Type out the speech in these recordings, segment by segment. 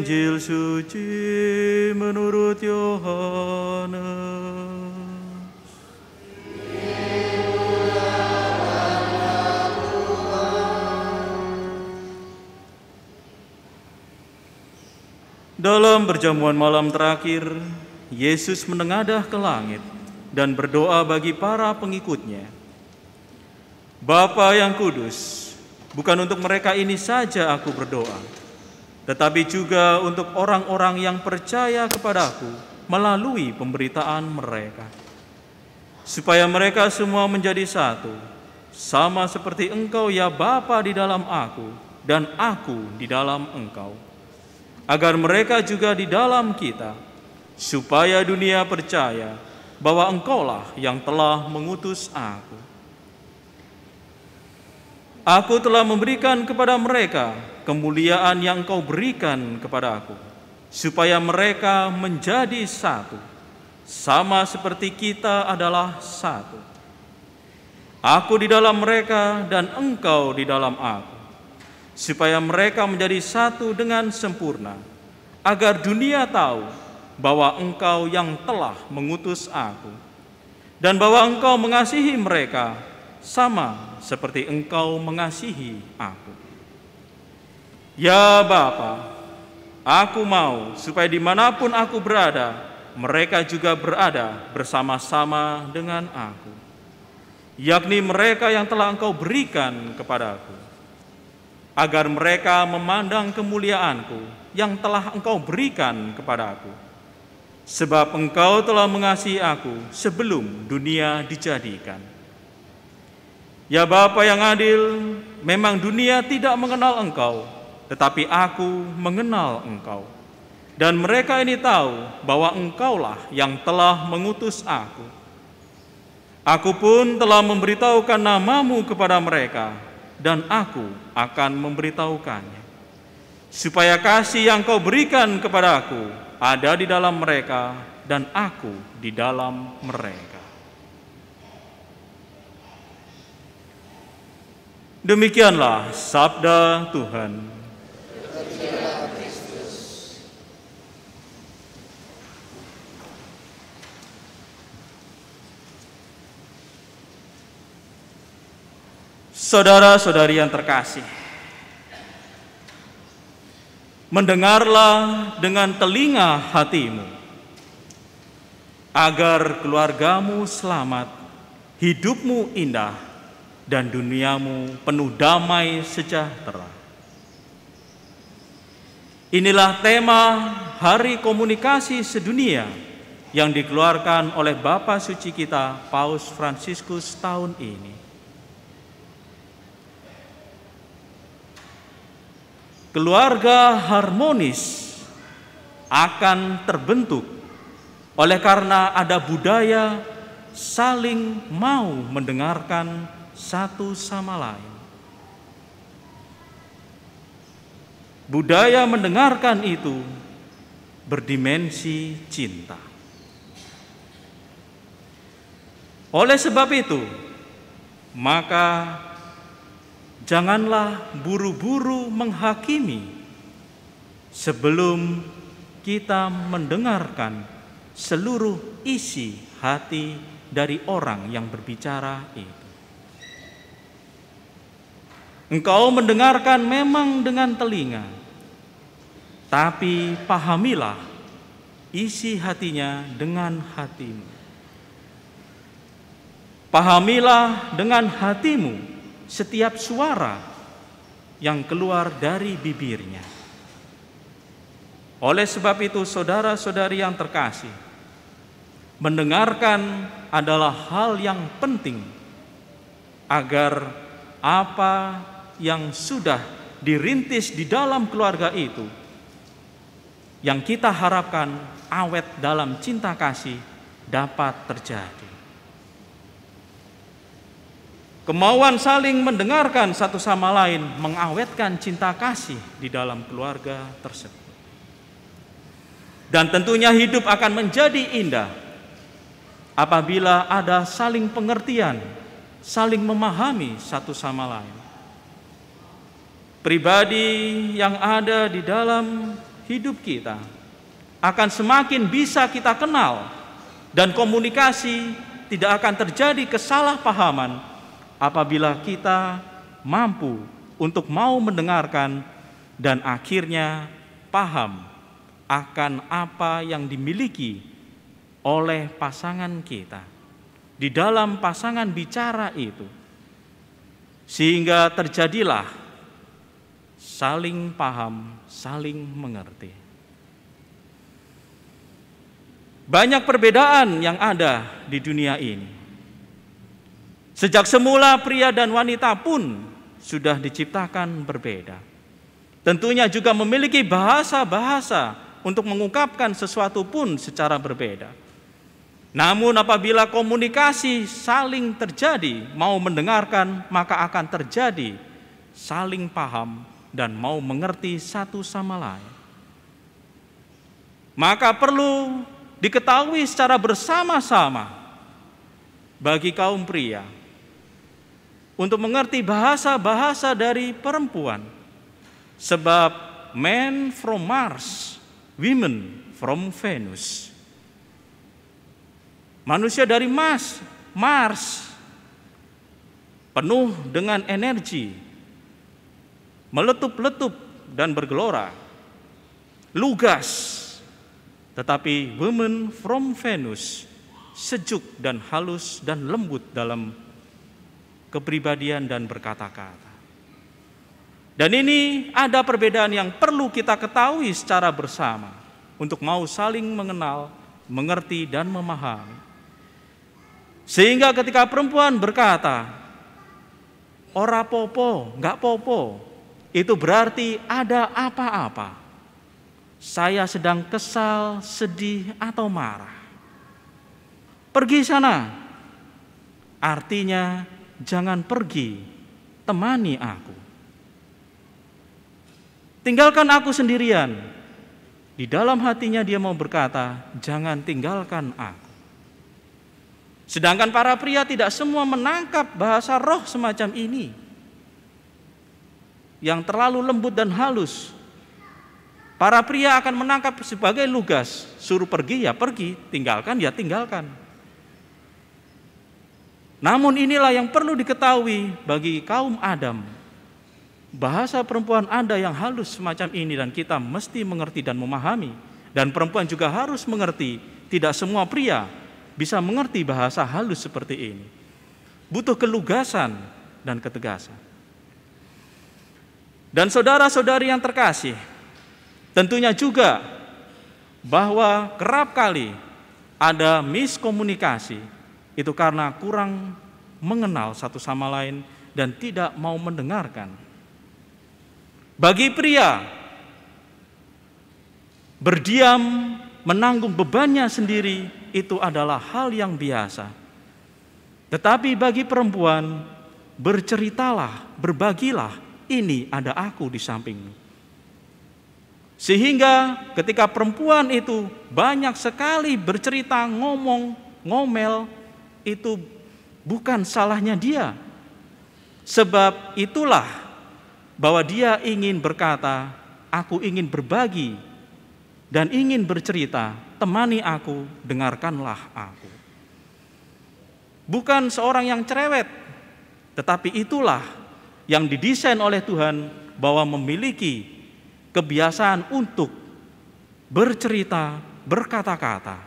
Injil suci menurut Yohanes. Dalam perjamuan malam terakhir, Yesus menengadah ke langit dan berdoa bagi para pengikutnya. Bapa yang kudus, bukan untuk mereka ini saja aku berdoa, tetapi juga untuk orang-orang yang percaya kepadaku melalui pemberitaan mereka. Supaya mereka semua menjadi satu, sama seperti engkau ya Bapa di dalam aku dan aku di dalam engkau. Agar mereka juga di dalam kita, supaya dunia percaya bahwa engkaulah yang telah mengutus aku. Aku telah memberikan kepada mereka kemuliaan yang Engkau berikan kepada aku, supaya mereka menjadi satu, sama seperti kita adalah satu. Aku di dalam mereka dan Engkau di dalam aku, supaya mereka menjadi satu dengan sempurna, agar dunia tahu bahwa Engkau yang telah mengutus aku, dan bahwa Engkau mengasihi mereka sama seperti Engkau mengasihi aku. Ya Bapa, aku mau supaya dimanapun aku berada, mereka juga berada bersama-sama dengan aku, yakni mereka yang telah engkau berikan kepada Aku, agar mereka memandang kemuliaanku yang telah engkau berikan kepada Aku, Sebab engkau telah mengasihi aku sebelum dunia dijadikan. Ya Bapa yang adil, memang dunia tidak mengenal engkau, tetapi aku mengenal engkau. Dan mereka ini tahu bahwa engkaulah yang telah mengutus aku. Aku pun telah memberitahukan namamu kepada mereka, dan aku akan memberitahukannya. Supaya kasih yang kau berikan kepada aku ada di dalam mereka, dan aku di dalam mereka. Demikianlah sabda Tuhan. Saudara-saudari yang terkasih, mendengarlah dengan telinga hatimu, agar keluargamu selamat, hidupmu indah, dan duniamu penuh damai sejahtera. Inilah tema Hari Komunikasi Sedunia yang dikeluarkan oleh Bapak Suci kita Paus Fransiskus tahun ini. Keluarga harmonis akan terbentuk oleh karena ada budaya saling mau mendengarkan satu sama lain. Budaya mendengarkan itu berdimensi cinta. Oleh sebab itu, maka janganlah buru-buru menghakimi sebelum kita mendengarkan seluruh isi hati dari orang yang berbicara itu. Engkau mendengarkan memang dengan telinga, tapi pahamilah isi hatinya dengan hatimu. Pahamilah dengan hatimu setiap suara yang keluar dari bibirnya. Oleh sebab itu, saudara-saudari yang terkasih, mendengarkan adalah hal yang penting agar apa yang sudah dirintis di dalam keluarga itu yang kita harapkan awet dalam cinta kasih dapat terjadi. Kemauan saling mendengarkan satu sama lain mengawetkan cinta kasih di dalam keluarga tersebut. Dan tentunya hidup akan menjadi indah apabila ada saling pengertian, saling memahami satu sama lain. Pribadi yang ada di dalam hidup kita akan semakin bisa kita kenal dan komunikasi tidak akan terjadi kesalahpahaman apabila kita mampu untuk mau mendengarkan dan akhirnya paham akan apa yang dimiliki oleh pasangan kita di dalam pasangan bicara itu, sehingga terjadilah saling paham, saling mengerti. Banyak perbedaan yang ada di dunia ini Sejak semula pria dan wanita pun sudah diciptakan berbeda. Tentunya juga memiliki bahasa-bahasa untuk mengungkapkan sesuatu pun secara berbeda. Namun apabila komunikasi saling terjadi, mau mendengarkan maka akan terjadi saling paham dan mau mengerti satu sama lain. Maka perlu diketahui secara bersama-sama bagi kaum pria untuk mengerti bahasa-bahasa dari perempuan. Sebab men from Mars, women from Venus. Manusia dari Mars, Mars penuh dengan energi, meletup-letup dan bergelora, lugas. Tetapi women from Venus sejuk dan halus dan lembut dalam kepribadian dan berkata-kata. Dan ini ada perbedaan yang perlu kita ketahui secara bersama untuk mau saling mengenal, mengerti dan memahami. Sehingga ketika perempuan berkata, "Ora popo, nggak popo." Itu berarti ada apa-apa. Saya sedang kesal, sedih atau marah. Pergi sana. Artinya jangan pergi, temani aku. Tinggalkan aku sendirian. Di dalam hatinya dia mau berkata, jangan tinggalkan aku. Sedangkan para pria tidak semua menangkap bahasa roh semacam ini. Yang terlalu lembut dan halus. Para pria akan menangkap sebagai lugas, suruh pergi ya pergi, tinggalkan ya tinggalkan. Namun inilah yang perlu diketahui bagi kaum Adam. Bahasa perempuan ada yang halus semacam ini dan kita mesti mengerti dan memahami. Dan perempuan juga harus mengerti, tidak semua pria bisa mengerti bahasa halus seperti ini. Butuh kelugasan dan ketegasan. Dan saudara-saudari yang terkasih, tentunya juga bahwa kerap kali ada miskomunikasi itu karena kurang mengenal satu sama lain dan tidak mau mendengarkan. Bagi pria, berdiam menanggung bebannya sendiri itu adalah hal yang biasa. Tetapi bagi perempuan, berceritalah, berbagilah, ini ada aku di sampingmu. Sehingga ketika perempuan itu banyak sekali bercerita, ngomong, ngomel, itu bukan salahnya dia. Sebab itulah bahwa dia ingin berkata, aku ingin berbagi dan ingin bercerita, temani aku, dengarkanlah aku. Bukan seorang yang cerewet, tetapi itulah yang didesain oleh Tuhan bahwa memiliki kebiasaan untuk bercerita, berkata-kata.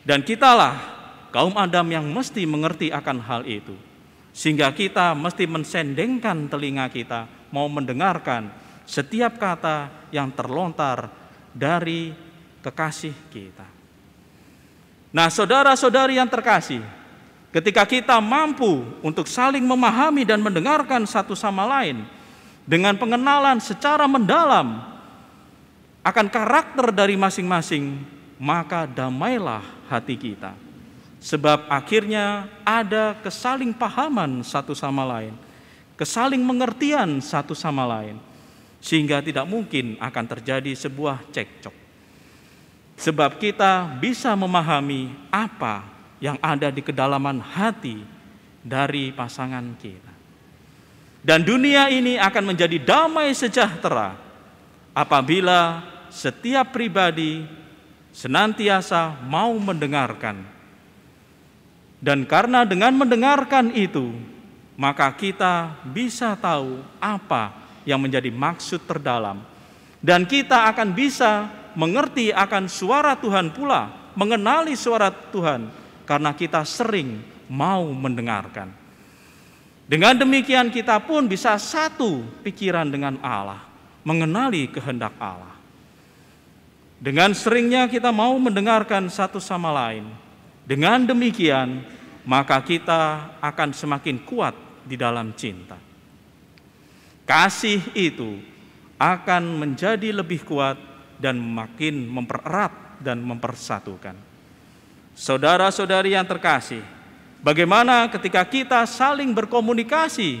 Dan kitalah kaum Adam yang mesti mengerti akan hal itu. Sehingga kita mesti mensendengkan telinga kita, mau mendengarkan setiap kata yang terlontar dari kekasih kita. Nah saudara-saudari yang terkasih, ketika kita mampu untuk saling memahami dan mendengarkan satu sama lain, dengan pengenalan secara mendalam akan karakter dari masing-masing, maka damailah hati kita. Sebab akhirnya ada kesaling pahaman satu sama lain, kesaling mengertian satu sama lain, sehingga tidak mungkin akan terjadi sebuah cekcok. Sebab kita bisa memahami apa yang ada di kedalaman hati dari pasangan kita. Dan dunia ini akan menjadi damai sejahtera apabila setiap pribadi senantiasa mau mendengarkan dan karena dengan mendengarkan itu, maka kita bisa tahu apa yang menjadi maksud terdalam. Dan kita akan bisa mengerti akan suara Tuhan pula, mengenali suara Tuhan, karena kita sering mau mendengarkan. Dengan demikian kita pun bisa satu pikiran dengan Allah, mengenali kehendak Allah. Dengan seringnya kita mau mendengarkan satu sama lain, dengan demikian, maka kita akan semakin kuat di dalam cinta. Kasih itu akan menjadi lebih kuat dan makin mempererat dan mempersatukan. Saudara-saudari yang terkasih, bagaimana ketika kita saling berkomunikasi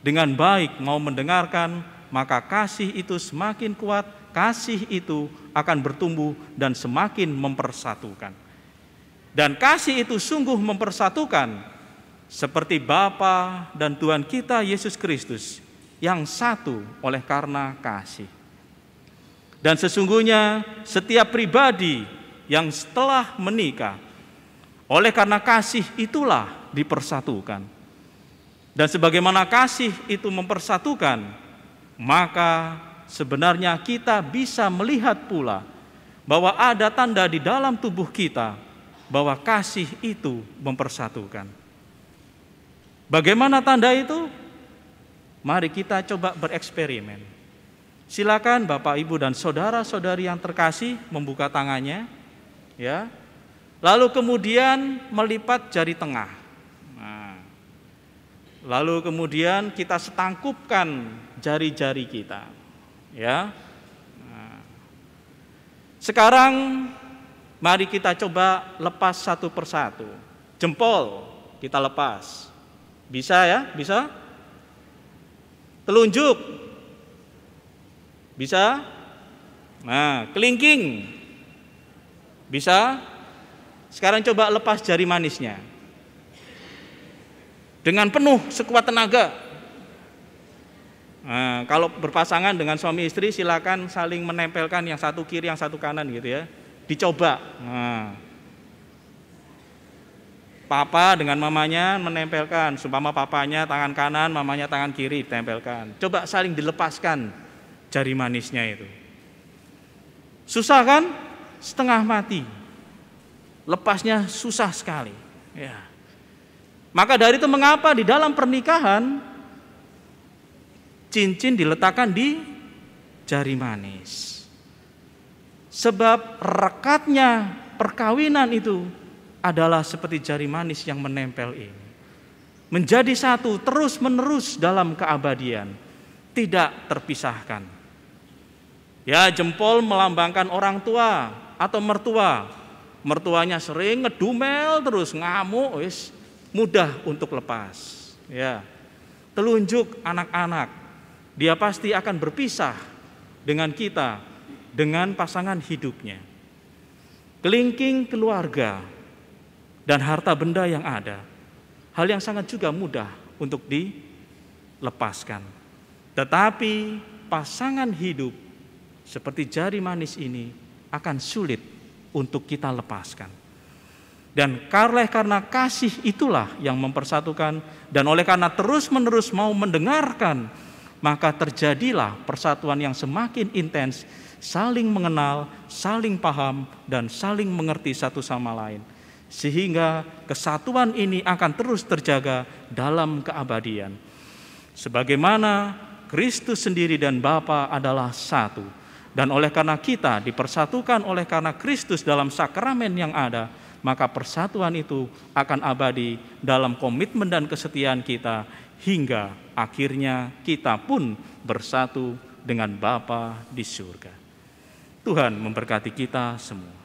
dengan baik mau mendengarkan, maka kasih itu semakin kuat, kasih itu akan bertumbuh dan semakin mempersatukan. Dan kasih itu sungguh mempersatukan seperti Bapa dan Tuhan kita Yesus Kristus yang satu oleh karena kasih. Dan sesungguhnya setiap pribadi yang setelah menikah oleh karena kasih itulah dipersatukan. Dan sebagaimana kasih itu mempersatukan, maka sebenarnya kita bisa melihat pula bahwa ada tanda di dalam tubuh kita bahwa kasih itu mempersatukan. Bagaimana tanda itu? Mari kita coba bereksperimen. Silakan Bapak Ibu dan saudara-saudari yang terkasih membuka tangannya ya. Lalu kemudian melipat jari tengah. Nah. lalu kemudian kita setangkupkan jari-jari kita. Ya. Nah. sekarang Mari kita coba lepas satu persatu. Jempol kita lepas. Bisa ya? Bisa? Telunjuk. Bisa? Nah, kelingking. Bisa? Sekarang coba lepas jari manisnya. Dengan penuh sekuat tenaga. Nah, kalau berpasangan dengan suami istri silakan saling menempelkan yang satu kiri yang satu kanan gitu ya dicoba. Nah, papa dengan mamanya menempelkan, seumpama papanya tangan kanan, mamanya tangan kiri tempelkan. Coba saling dilepaskan jari manisnya itu. Susah kan? Setengah mati. Lepasnya susah sekali. Ya. Maka dari itu mengapa di dalam pernikahan cincin diletakkan di jari manis. Sebab rekatnya perkawinan itu adalah seperti jari manis yang menempel ini. Menjadi satu terus-menerus dalam keabadian, tidak terpisahkan. Ya, jempol melambangkan orang tua atau mertua. Mertuanya sering ngedumel terus ngamuk, wis mudah untuk lepas. Ya. Telunjuk anak-anak, dia pasti akan berpisah dengan kita dengan pasangan hidupnya, kelingking keluarga, dan harta benda yang ada. Hal yang sangat juga mudah untuk dilepaskan. Tetapi pasangan hidup seperti jari manis ini akan sulit untuk kita lepaskan. Dan karena karena kasih itulah yang mempersatukan dan oleh karena terus-menerus mau mendengarkan maka terjadilah persatuan yang semakin intens saling mengenal, saling paham, dan saling mengerti satu sama lain, sehingga kesatuan ini akan terus terjaga dalam keabadian. Sebagaimana Kristus sendiri dan Bapa adalah satu, dan oleh karena kita dipersatukan oleh karena Kristus dalam sakramen yang ada, maka persatuan itu akan abadi dalam komitmen dan kesetiaan kita hingga akhirnya kita pun bersatu dengan Bapa di surga. Tuhan memberkati kita semua.